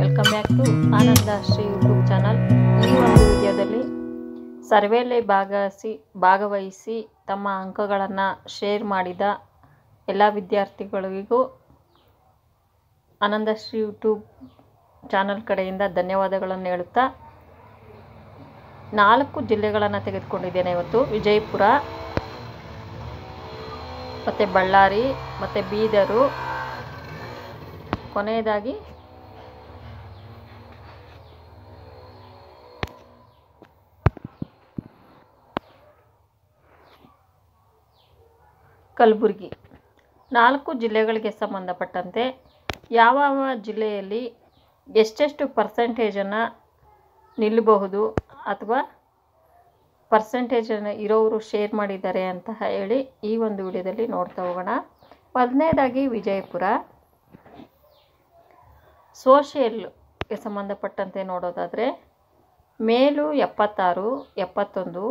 welcome back to Ananda Shri YouTube channel ಈ ಒಂದು ಸರ್ವೇಲೆ ಭಾಗವಹಿಸಿ ಭಾಗವಹಿಸಿ ತಮ್ಮ ಅಂಕಗಳನ್ನು ಶೇರ್ ಮಾಡಿದ ಎಲ್ಲ ವಿದ್ಯಾರ್ಥಿಗಳಿಗೂ ಆನಂದಶ್ರೀ ಯೂಟ್ಯೂಬ್ ಚಾನಲ್ ಕಡೆಯಿಂದ ಧನ್ಯವಾದಗಳನ್ನು ಹೇಳುತ್ತಾ ನಾಲ್ಕು ಜಿಲ್ಲೆಗಳನ್ನು ತೆಗೆದುಕೊಂಡಿದ್ದೇನೆ ಇವತ್ತು ವಿಜಯಪುರ ಮತ್ತು ಬಳ್ಳಾರಿ ಮತ್ತು ಬೀದರು ಕೊನೆಯದಾಗಿ ಕಲಬುರ್ಗಿ ನಾಲ್ಕು ಜಿಲ್ಲೆಗಳಿಗೆ ಸಂಬಂಧಪಟ್ಟಂತೆ ಯಾವ ಜಿಲ್ಲೆಯಲ್ಲಿ ಎಷ್ಟೆಷ್ಟು ಪರ್ಸೆಂಟೇಜನ್ನು ನಿಲ್ಲಬಹುದು ಅಥವಾ ಪರ್ಸೆಂಟೇಜನ್ನು ಇರೋರು ಶೇರ್ ಮಾಡಿದ್ದಾರೆ ಅಂತ ಹೇಳಿ ಈ ಒಂದು ವಿಡಿಯೋದಲ್ಲಿ ನೋಡ್ತಾ ಹೋಗೋಣ ಮೊದಲನೇದಾಗಿ ವಿಜಯಪುರ ಸೋಷಿಯಲ್ಗೆ ಸಂಬಂಧಪಟ್ಟಂತೆ ನೋಡೋದಾದರೆ ಮೇಲು ಎಪ್ಪತ್ತಾರು ಎಪ್ಪತ್ತೊಂದು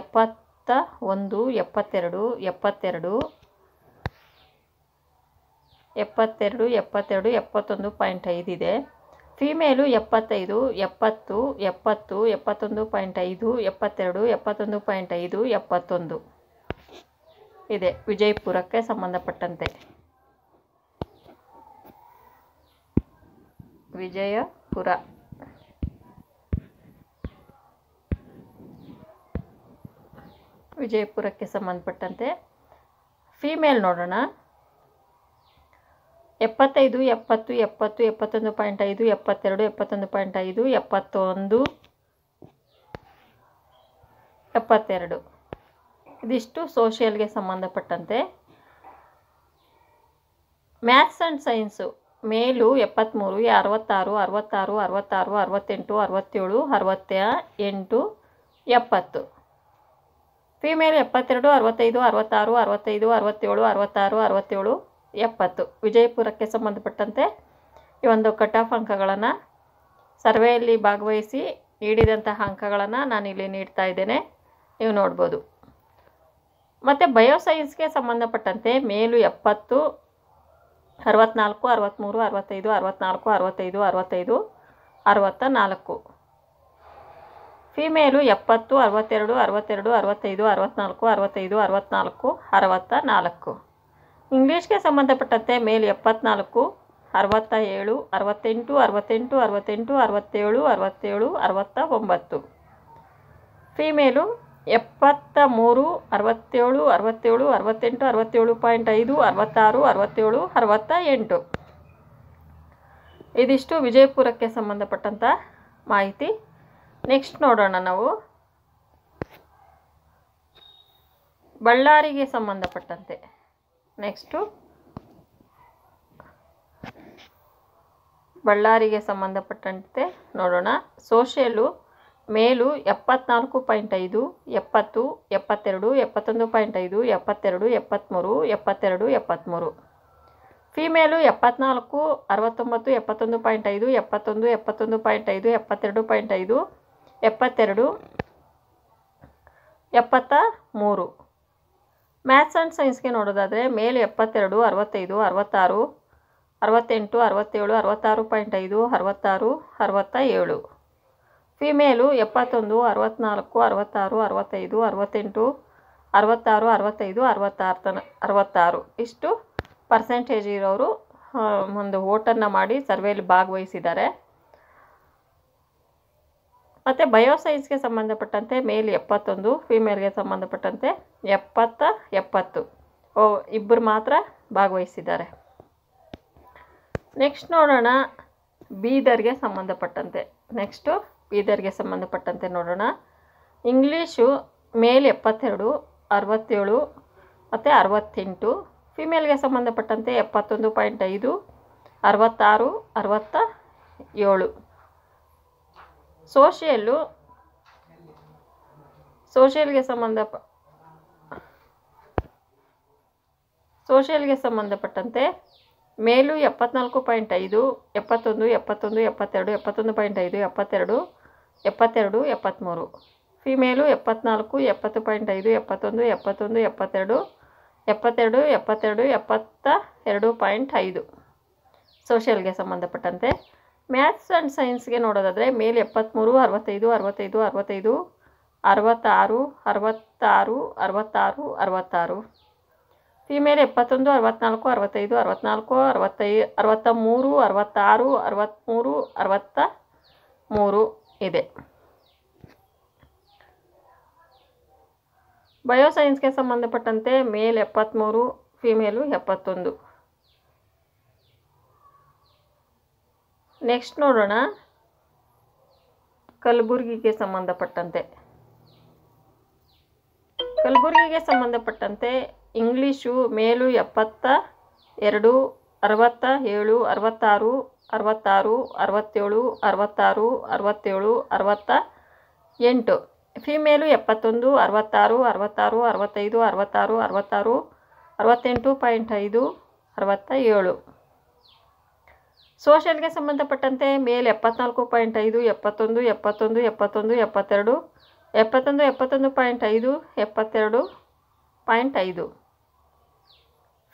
ಎಪ್ಪತ್ತ ಒಂದು ಎಪ್ಪತ್ತೆರಡು ಎಪ್ಪತ್ತೆರಡು ಎಪ್ಪತ್ತೆರಡು ಎಪ್ಪತ್ತೆರಡು ಎಪ್ಪತ್ತೊಂದು ಪಾಯಿಂಟ್ ಐದಿದೆ ಫೀಮೇಲು ಎಪ್ಪತ್ತೈದು ಎಪ್ಪತ್ತು ಎಪ್ಪತ್ತು ಎಪ್ಪತ್ತೊಂದು ಪಾಯಿಂಟ್ ಐದು ಎಪ್ಪತ್ತೆರಡು ಎಪ್ಪತ್ತೊಂದು ಪಾಯಿಂಟ್ ಐದು ಎಪ್ಪತ್ತೊಂದು ಇದೆ ವಿಜಯಪುರಕ್ಕೆ ಸಂಬಂಧಪಟ್ಟಂತೆ ವಿಜಯಪುರ ವಿಜಯಪುರಕ್ಕೆ ಸಂಬಂಧಪಟ್ಟಂತೆ ಫೀಮೇಲ್ ನೋಡೋಣ ಎಪ್ಪತ್ತೈದು ಎಪ್ಪತ್ತು ಎಪ್ಪತ್ತು ಎಪ್ಪತ್ತೊಂದು ಪಾಯಿಂಟ್ ಐದು ಎಪ್ಪತ್ತೆರಡು ಎಪ್ಪತ್ತೊಂದು ಪಾಯಿಂಟ್ ಐದು ಎಪ್ಪತ್ತೊಂದು ಎಪ್ಪತ್ತೆರಡು ಇದಿಷ್ಟು ಸೋಷಿಯಲ್ಗೆ ಸಂಬಂಧಪಟ್ಟಂತೆ ಮ್ಯಾಥ್ಸ್ ಆ್ಯಂಡ್ ಸೈನ್ಸು ಮೇಲು ಎಪ್ಪತ್ತ್ಮೂರು ಅರವತ್ತಾರು ಅರವತ್ತಾರು ಅರವತ್ತಾರು ಅರವತ್ತೆಂಟು ಅರವತ್ತೇಳು ಅರವತ್ತ ಎಂಟು ಎಪ್ಪತ್ತು ಫಿಮೇಲ್ ಎಪ್ಪತ್ತೆರಡು ಅರವತ್ತೈದು ಅರವತ್ತಾರು ಅರವತ್ತೈದು ಅರವತ್ತೇಳು ಅರವತ್ತಾರು ಅರವತ್ತೇಳು ಎಪ್ಪತ್ತು ವಿಜಯಪುರಕ್ಕೆ ಸಂಬಂಧಪಟ್ಟಂತೆ ಈ ಒಂದು ಕಟ್ ಆಫ್ ಅಂಕಗಳನ್ನು ಸರ್ವೆಯಲ್ಲಿ ಭಾಗವಹಿಸಿ ನೀಡಿದಂತಹ ಅಂಕಗಳನ್ನು ನಾನಿಲ್ಲಿ ನೀಡ್ತಾ ಇದ್ದೇನೆ ನೀವು ನೋಡ್ಬೋದು ಮತ್ತು ಬಯೋಸೈನ್ಸ್ಗೆ ಸಂಬಂಧಪಟ್ಟಂತೆ ಮೇಲು ಎಪ್ಪತ್ತು ಅರವತ್ನಾಲ್ಕು ಅರವತ್ತ್ಮೂರು ಅರವತ್ತೈದು ಅರವತ್ನಾಲ್ಕು ಅರವತ್ತೈದು ಅರವತ್ತೈದು ಅರವತ್ತ ನಾಲ್ಕು ಫಿಮೇಲು ಎಪ್ಪತ್ತು ಅರವತ್ತೆರಡು ಅರವತ್ತೆರಡು ಅರವತ್ತೈದು ಅರವತ್ನಾಲ್ಕು ಅರವತ್ತೈದು ಅರವತ್ತ್ನಾಲ್ಕು ಅರವತ್ತ ನಾಲ್ಕು ಇಂಗ್ಲೀಷ್ಗೆ ಸಂಬಂಧಪಟ್ಟಂತೆ ಮೇಲ್ ಎಪ್ಪತ್ನಾಲ್ಕು ಅರವತ್ತ ಏಳು ಅರವತ್ತೆಂಟು ಅರವತ್ತೆಂಟು ಅರವತ್ತೆಂಟು ಅರವತ್ತೇಳು ಅರವತ್ತೇಳು ಅರವತ್ತ ಒಂಬತ್ತು ಫಿಮೇಲು ಎಪ್ಪತ್ತ ಮೂರು ಅರವತ್ತೇಳು ಅರವತ್ತೇಳು ಅರವತ್ತೆಂಟು ಅರವತ್ತೇಳು ಪಾಯಿಂಟ್ ಐದು ಅರವತ್ತಾರು ಅರವತ್ತೇಳು ಅರವತ್ತ ಎಂಟು ಇದಿಷ್ಟು ವಿಜಯಪುರಕ್ಕೆ ಸಂಬಂಧಪಟ್ಟಂಥ ಮಾಹಿತಿ ನೆಕ್ಸ್ಟ್ ನೋಡೋಣ ನಾವು ಬಳ್ಳಾರಿಗೆ ಸಂಬಂಧಪಟ್ಟಂತೆ ನೆಕ್ಸ್ಟು ಬಳ್ಳಾರಿಗೆ ಸಂಬಂಧಪಟ್ಟಂತೆ ನೋಡೋಣ ಸೋಷಿಯಲು ಮೇಲು ಎಪ್ಪತ್ನಾಲ್ಕು ಪಾಯಿಂಟ್ ಐದು ಎಪ್ಪತ್ತು ಎಪ್ಪತ್ತೆರಡು ಎಪ್ಪತ್ತೊಂದು ಪಾಯಿಂಟ್ ಐದು ಎಪ್ಪತ್ತೆರಡು ಎಪ್ಪತ್ತ್ಮೂರು ಎಪ್ಪತ್ತೆರಡು ಎಪ್ಪತ್ತ್ಮೂರು ಫೀಮೇಲು ಎಪ್ಪತ್ನಾಲ್ಕು ಅರವತ್ತೊಂಬತ್ತು ಎಪ್ಪತ್ತೊಂದು ಪಾಯಿಂಟ್ ಐದು ಎಪ್ಪತ್ತೊಂದು ಎಪ್ಪತ್ತೊಂದು ಪಾಯಿಂಟ್ ಐದು ಎಪ್ಪತ್ತೆರಡು ಪಾಯಿಂಟ್ ಐದು ಎಪ್ಪತ್ತೆರಡು ಎಪ್ಪತ್ತ ಮೂರು ಮ್ಯಾಥ್ಸ್ ಆ್ಯಂಡ್ ಸೈನ್ಸ್ಗೆ ನೋಡೋದಾದರೆ ಮೇಲೆ ಎಪ್ಪತ್ತೆರಡು ಅರವತ್ತೈದು ಅರವತ್ತಾರು ಅರವತ್ತೆಂಟು ಅರವತ್ತೇಳು ಅರವತ್ತಾರು ಪಾಯಿಂಟ್ ಐದು ಅರವತ್ತಾರು ಅರವತ್ತ ಏಳು ಫಿಮೇಲು ಎಪ್ಪತ್ತೊಂದು ಅರವತ್ತ್ನಾಲ್ಕು ಅರವತ್ತಾರು ಅರವತ್ತೈದು ಅರವತ್ತೆಂಟು ಅರವತ್ತಾರು ಅರವತ್ತೈದು ಅರವತ್ತಾರು ತನ ಅರವತ್ತಾರು ಇಷ್ಟು ಪರ್ಸೆಂಟೇಜ್ ಇರೋರು ಒಂದು ಓಟನ್ನು ಮಾಡಿ ಸರ್ವೇಲಿ ಭಾಗವಹಿಸಿದ್ದಾರೆ ಮತ್ತು ಬಯೋಸೈನ್ಸ್ಗೆ ಸಂಬಂಧಪಟ್ಟಂತೆ ಮೇಲ್ ಎಪ್ಪತ್ತೊಂದು ಫೀಮೇಲ್ಗೆ ಸಂಬಂಧಪಟ್ಟಂತೆ ಎಪ್ಪತ್ತ ಎಪ್ಪತ್ತು ಓ ಇಬ್ಬರು ಮಾತ್ರ ಭಾಗವಹಿಸಿದ್ದಾರೆ ನೆಕ್ಸ್ಟ್ ನೋಡೋಣ ಬೀದರ್ಗೆ ಸಂಬಂಧಪಟ್ಟಂತೆ ನೆಕ್ಸ್ಟು ಬೀದರ್ಗೆ ಸಂಬಂಧಪಟ್ಟಂತೆ ನೋಡೋಣ ಇಂಗ್ಲೀಷು ಮೇಲ್ ಎಪ್ಪತ್ತೆರಡು ಅರವತ್ತೇಳು ಮತ್ತು ಅರವತ್ತೆಂಟು ಫಿಮೇಲ್ಗೆ ಸಂಬಂಧಪಟ್ಟಂತೆ ಎಪ್ಪತ್ತೊಂದು ಪಾಯಿಂಟ್ ಐದು ಅರವತ್ತಾರು ಅರವತ್ತ ಏಳು ಸೋಷಿಯಲ್ಲು ಸೋಷಿಯಲ್ಗೆ ಸಂಬಂಧ ಸೋಷಿಯಲ್ಗೆ ಸಂಬಂಧಪಟ್ಟಂತೆ ಮೇಲು ಎಪ್ಪತ್ನಾಲ್ಕು ಪಾಯಿಂಟ್ ಐದು ಎಪ್ಪತ್ತೊಂದು ಎಪ್ಪತ್ತೊಂದು ಎಪ್ಪತ್ತೆರಡು ಎಪ್ಪತ್ತೊಂದು ಪಾಯಿಂಟ್ ಐದು ಎಪ್ಪತ್ತೆರಡು ಎಪ್ಪತ್ತೆರಡು ಎಪ್ಪತ್ತ್ಮೂರು ಫಿಮೇಲು ಎಪ್ಪತ್ನಾಲ್ಕು ಎಪ್ಪತ್ತು ಪಾಯಿಂಟ್ ಐದು ಎಪ್ಪತ್ತೊಂದು ಎಪ್ಪತ್ತೊಂದು ಎಪ್ಪತ್ತೆರಡು ಎಪ್ಪತ್ತೆರಡು ಎಪ್ಪತ್ತೆರಡು ಎಪ್ಪತ್ತ ಎರಡು ಪಾಯಿಂಟ್ ಐದು ಸೋಷಿಯಲ್ಗೆ ಸಂಬಂಧಪಟ್ಟಂತೆ ಮ್ಯಾಥ್ಸ್ ಆ್ಯಂಡ್ ಸೈನ್ಸ್ಗೆ ನೋಡೋದಾದರೆ ಮೇಲೆ ಎಪ್ಪತ್ತ್ಮೂರು ಅರವತ್ತೈದು ಅರವತ್ತೈದು ಅರವತ್ತೈದು ಅರವತ್ತಾರು ಅರವತ್ತಾರು ಅರವತ್ತಾರು ಅರವತ್ತಾರು ಫಿಮೇಲ್ ಎಪ್ಪತ್ತೊಂದು ಅರವತ್ತ್ನಾಲ್ಕು ಅರವತ್ತೈದು ಅರವತ್ತ್ನಾಲ್ಕು ಅರವತ್ತೈ ಅರವತ್ತ ಮೂರು ಅರವತ್ತಾರು ಅರವತ್ತ್ಮೂರು ಅರವತ್ತ ಮೂರು ಇದೆ ಬಯೋಸೈನ್ಸ್ಗೆ ಸಂಬಂಧಪಟ್ಟಂತೆ ಮೇಲ್ ಎಪ್ಪತ್ತ್ಮೂರು ಫಿಮೇಲು ಎಪ್ಪತ್ತೊಂದು ನೆಕ್ಸ್ಟ್ ನೋಡೋಣ ಕಲಬುರಗಿಗೆ ಸಂಬಂಧಪಟ್ಟಂತೆ ಕಲಬುರಗಿಗೆ ಸಂಬಂಧಪಟ್ಟಂತೆ ಇಂಗ್ಲೀಷು ಮೇಲು ಎಪ್ಪತ್ತ ಎರಡು ಅರವತ್ತ ಏಳು ಅರವತ್ತಾರು ಅರವತ್ತಾರು ಅರವತ್ತೇಳು ಅರವತ್ತಾರು ಅರವತ್ತೇಳು ಅರವತ್ತ ಎಂಟು ಫಿಮೇಲು ಎಪ್ಪತ್ತೊಂದು ಅರವತ್ತಾರು ಅರವತ್ತಾರು ಅರವತ್ತೈದು ಅರವತ್ತಾರು ಅರವತ್ತಾರು ಅರವತ್ತೆಂಟು ಪಾಯಿಂಟ್ ಐದು ಅರವತ್ತ ಏಳು ಸೋಷಲ್ಗೆ ಸಂಬಂಧಪಟ್ಟಂತೆ ಮೇಲೆ ಎಪ್ಪತ್ನಾಲ್ಕು ಪಾಯಿಂಟ್ ಐದು ಎಪ್ಪತ್ತೊಂದು ಎಪ್ಪತ್ತೊಂದು ಎಪ್ಪತ್ತೊಂದು ಎಪ್ಪತ್ತೆರಡು ಎಪ್ಪತ್ತೊಂದು ಎಪ್ಪತ್ತೊಂದು ಪಾಯಿಂಟ್ ಐದು ಎಪ್ಪತ್ತೆರಡು ಪಾಯಿಂಟ್ ಐದು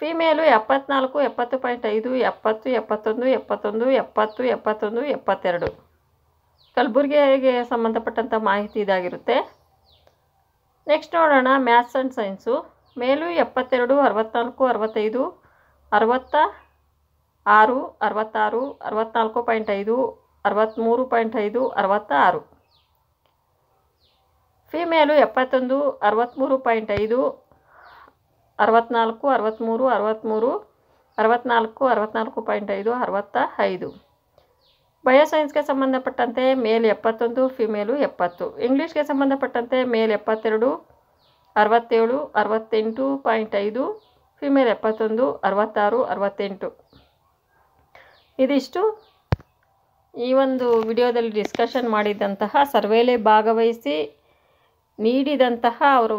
ಫಿಮೇಲು ಎಪ್ಪತ್ನಾಲ್ಕು ಎಪ್ಪತ್ತು ಪಾಯಿಂಟ್ ಐದು ಎಪ್ಪತ್ತು ಎಪ್ಪತ್ತೊಂದು ಎಪ್ಪತ್ತೊಂದು ಎಪ್ಪತ್ತು ಎಪ್ಪತ್ತೊಂದು ಎಪ್ಪತ್ತೆರಡು ಕಲಬುರಗಿಗೆ ಸಂಬಂಧಪಟ್ಟಂಥ ಮಾಹಿತಿ ಇದಾಗಿರುತ್ತೆ ನೆಕ್ಸ್ಟ್ ನೋಡೋಣ ಮ್ಯಾಥ್ಸ್ ಆ್ಯಂಡ್ ಸೈನ್ಸು ಮೇಲು ಎಪ್ಪತ್ತೆರಡು ಅರವತ್ತ್ನಾಲ್ಕು ಅರವತ್ತೈದು ಅರವತ್ತ ಆರು ಅರವತ್ತಾರು ಅರವತ್ತ್ನಾಲ್ಕು ಪಾಯಿಂಟ್ ಐದು ಅರವತ್ತ್ಮೂರು ಪಾಯಿಂಟ್ ಐದು ಅರವತ್ತ ಆರು ಫಿಮೇಲು ಎಪ್ಪತ್ತೊಂದು ಅರವತ್ತ್ಮೂರು ಪಾಯಿಂಟ್ ಐದು ಅರವತ್ತ್ನಾಲ್ಕು ಅರವತ್ತ್ಮೂರು ಅರವತ್ತ್ಮೂರು ಅರವತ್ತ್ನಾಲ್ಕು ಅರವತ್ತ್ನಾಲ್ಕು ಪಾಯಿಂಟ್ ಐದು ಅರವತ್ತ ಐದು ಬಯೋಸೈನ್ಸ್ಗೆ ಸಂಬಂಧಪಟ್ಟಂತೆ ಮೇಲ್ ಎಪ್ಪತ್ತೊಂದು ಫಿಮೇಲು ಎಪ್ಪತ್ತು ಇಂಗ್ಲೀಷ್ಗೆ ಸಂಬಂಧಪಟ್ಟಂತೆ ಮೇಲ್ ಎಪ್ಪತ್ತೆರಡು ಅರವತ್ತೇಳು ಅರವತ್ತೆಂಟು ಪಾಯಿಂಟ್ ಐದು ಫಿಮೇಲ್ ಎಪ್ಪತ್ತೊಂದು ಅರವತ್ತಾರು ಅರವತ್ತೆಂಟು ಇದಿಷ್ಟು ಈ ಒಂದು ವಿಡಿಯೋದಲ್ಲಿ ಡಿಸ್ಕಷನ್ ಮಾಡಿದಂತಹ ಸರ್ವೇಲೆ ಭಾಗವಹಿಸಿ ನೀಡಿದಂತಹ ಅವರು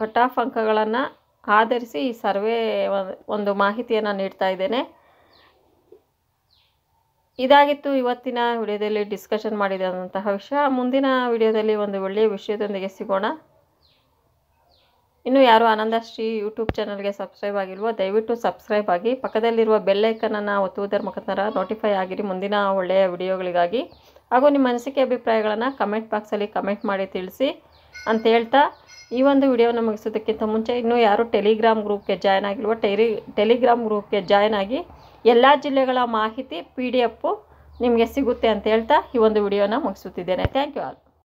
ಕಟ್ ಆಫ್ ಅಂಕಗಳನ್ನು ಆಧರಿಸಿ ಈ ಸರ್ವೇ ಒಂದು ಮಾಹಿತಿಯನ್ನು ನೀಡ್ತಾ ಇದ್ದೇನೆ ಇದಾಗಿತ್ತು ಇವತ್ತಿನ ವಿಡಿಯೋದಲ್ಲಿ ಡಿಸ್ಕಷನ್ ಮಾಡಿದಂತಹ ವಿಷಯ ಮುಂದಿನ ವಿಡಿಯೋದಲ್ಲಿ ಒಂದು ಒಳ್ಳೆಯ ವಿಷಯದೊಂದಿಗೆ ಸಿಗೋಣ ಇನ್ನು ಯಾರು ಆನಂದಶ್ರೀ ಯೂಟ್ಯೂಬ್ ಚಾನಲ್ಗೆ ಸಬ್ಸ್ಕ್ರೈಬ್ ಆಗಿಲ್ವೋ ದಯವಿಟ್ಟು ಸಬ್ಸ್ಕ್ರೈಬ್ ಆಗಿ ಪಕ್ಕದಲ್ಲಿರುವ ಬೆಲ್ಲೈಕನನ್ನು ಒತ್ತುವುದರ ಮುಖಾಂತರ ನೋಟಿಫೈ ಆಗಿರಿ ಮುಂದಿನ ಒಳ್ಳೆಯ ವಿಡಿಯೋಗಳಿಗಾಗಿ ಹಾಗೂ ನಿಮ್ಮ ಅನಿಸಿಕೆ ಅಭಿಪ್ರಾಯಗಳನ್ನು ಕಮೆಂಟ್ ಬಾಕ್ಸಲ್ಲಿ ಕಮೆಂಟ್ ಮಾಡಿ ತಿಳಿಸಿ ಅಂತ ಹೇಳ್ತಾ ಈ ಒಂದು ವಿಡಿಯೋವನ್ನು ಮುಗಿಸೋದಕ್ಕಿಂತ ಮುಂಚೆ ಇನ್ನೂ ಯಾರು ಟೆಲಿಗ್ರಾಮ್ ಗ್ರೂಪ್ಗೆ ಜಾಯ್ನ್ ಆಗಿಲ್ವೋ ಟೆರಿ ಟೆಲಿಗ್ರಾಮ್ ಗ್ರೂಪ್ಗೆ ಜಾಯ್ನ್ ಆಗಿ ಎಲ್ಲ ಜಿಲ್ಲೆಗಳ ಮಾಹಿತಿ ಪಿ ಡಿ ಎಫು ನಿಮಗೆ ಸಿಗುತ್ತೆ ಅಂತ ಹೇಳ್ತಾ ಈ ಒಂದು ವಿಡಿಯೋನ ಮುಗಿಸುತ್ತಿದ್ದೇನೆ ಥ್ಯಾಂಕ್ ಯು ಆಲ್